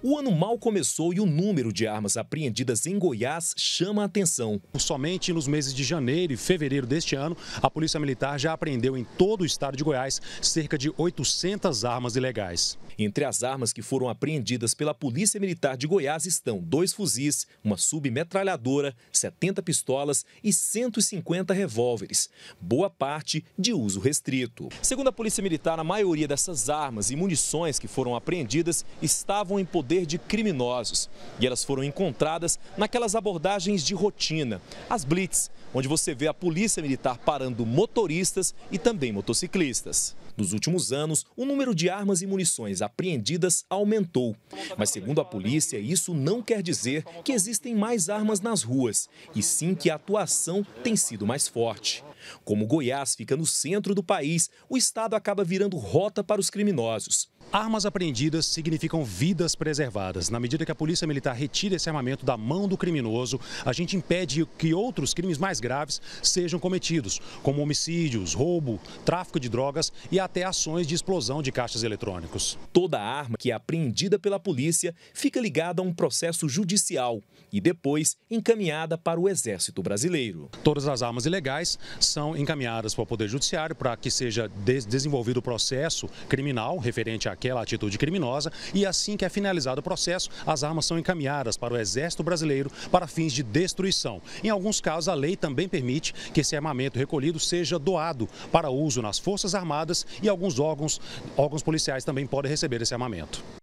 O ano mal começou e o número de armas apreendidas em Goiás chama a atenção. Somente nos meses de janeiro e fevereiro deste ano, a Polícia Militar já apreendeu em todo o estado de Goiás cerca de 800 armas ilegais. Entre as armas que foram apreendidas pela Polícia Militar de Goiás estão dois fuzis, uma submetralhadora, 70 pistolas e 150 revólveres, boa parte de uso restrito. Segundo a Polícia Militar, a maioria dessas armas e munições que foram apreendidas estavam em poder poder de criminosos. E elas foram encontradas naquelas abordagens de rotina, as blitz, onde você vê a polícia militar parando motoristas e também motociclistas. Nos últimos anos, o número de armas e munições apreendidas aumentou. Mas, segundo a polícia, isso não quer dizer que existem mais armas nas ruas, e sim que a atuação tem sido mais forte. Como Goiás fica no centro do país, o estado acaba virando rota para os criminosos. Armas apreendidas significam vidas preservadas. Na medida que a Polícia Militar retira esse armamento da mão do criminoso, a gente impede que outros crimes mais graves sejam cometidos, como homicídios, roubo, tráfico de drogas e até ações de explosão de caixas eletrônicos. Toda arma que é apreendida pela polícia fica ligada a um processo judicial e depois encaminhada para o Exército Brasileiro. Todas as armas ilegais são encaminhadas para o Poder Judiciário para que seja des desenvolvido o processo criminal referente àquela atitude criminosa e assim que é finalizado o processo, as armas são encaminhadas para o Exército Brasileiro para fins de destruição. Em alguns casos, a lei também permite que esse armamento recolhido seja doado para uso nas Forças Armadas e alguns órgãos, órgãos policiais também podem receber esse armamento.